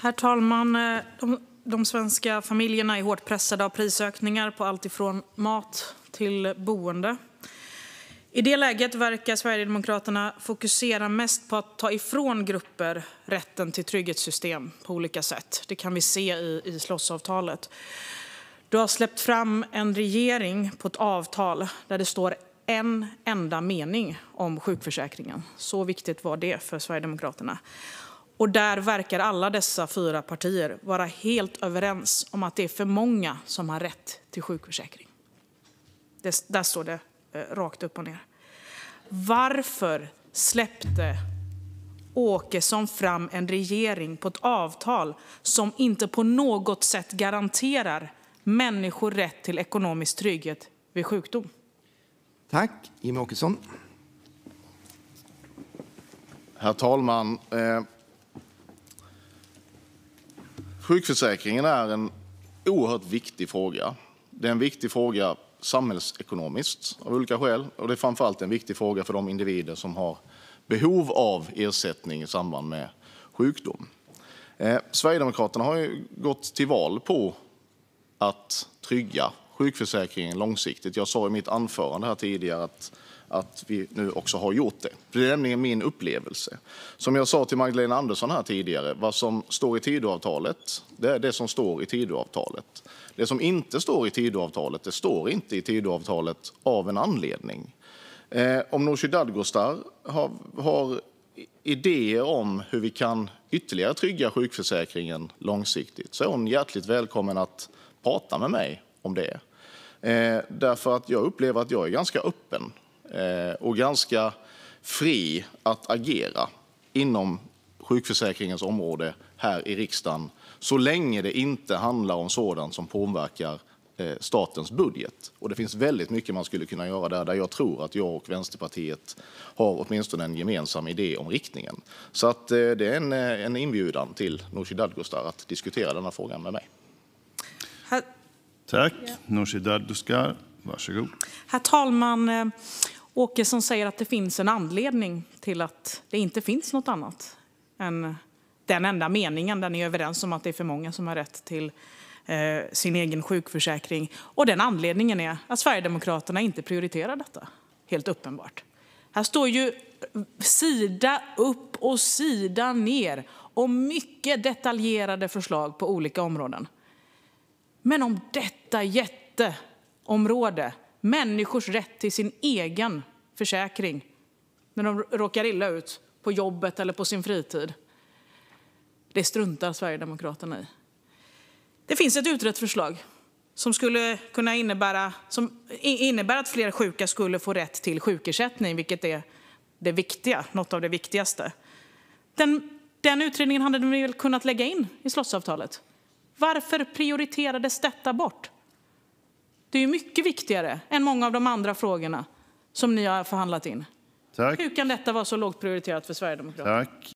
Herr talman! Eh, de svenska familjerna är hårt pressade av prisökningar på allt från mat till boende. I det läget verkar Sverigedemokraterna fokusera mest på att ta ifrån grupper rätten till trygghetssystem på olika sätt. Det kan vi se i slottsavtalet. Du har släppt fram en regering på ett avtal där det står en enda mening om sjukförsäkringen. Så viktigt var det för Sverigedemokraterna. Och där verkar alla dessa fyra partier vara helt överens om att det är för många som har rätt till sjukförsäkring. Det, där står det eh, rakt upp och ner. Varför släppte Åkesson fram en regering på ett avtal som inte på något sätt garanterar människor rätt till ekonomisk trygghet vid sjukdom? Tack, Jimmie Åkesson. Herr talman. Eh... Sjukförsäkringen är en oerhört viktig fråga. Det är en viktig fråga samhällsekonomiskt av olika skäl, och det är framför allt en viktig fråga för de individer som har behov av ersättning i samband med sjukdom. Eh, Sverigedemokraterna har gått till val på att trygga sjukförsäkringen långsiktigt. Jag sa i mitt anförande här tidigare att att vi nu också har gjort det. Det är nämligen min upplevelse. Som jag sa till Magdalena Andersson här tidigare, vad som står i Tidöavtalet, det är det som står i Tidöavtalet. Det som inte står i Tidöavtalet, det står inte i Tidöavtalet av en anledning. Eh, om Nooshi Dadgostar har, har idéer om hur vi kan ytterligare trygga sjukförsäkringen långsiktigt så är hon hjärtligt välkommen att prata med mig om det. Eh, därför att jag upplever att jag är ganska öppen Eh, och ganska fri att agera inom sjukförsäkringens område här i riksdagen så länge det inte handlar om sådant som påverkar eh, statens budget. Det finns väldigt mycket man skulle kunna göra där, där jag tror att jag och Vänsterpartiet har åtminstone en gemensam idé om riktningen. Eh, det är en inbjudan till Nooshi Dadgostar att diskutera denna fråga med mig. Herr talman! Åkesson säger att det finns en anledning till att det inte finns något annat än den enda meningen där ni är överens om att det är för många som har rätt till eh, sin egen sjukförsäkring. Och den anledningen är att Sverigedemokraterna inte prioriterar detta, helt uppenbart. Här står ju sida upp och sida ner om mycket detaljerade förslag på olika områden. Men om detta jätteområde människors rätt till sin egen försäkring när de råkar illa ut på jobbet eller på sin fritid. Det struntar Sverigedemokraterna i. Det finns ett utrett förslag som skulle kunna innebära som innebär att fler sjuka skulle få rätt till sjukersättning, vilket är det viktiga, något av det viktigaste. Den, den utredningen hade ni väl kunnat lägga in i slottsavtalet? Varför prioriterades detta bort? Det är mycket viktigare än många av de andra frågorna som ni har förhandlat in. Hur kan detta vara så lågt prioriterat för Sverigedemokraterna?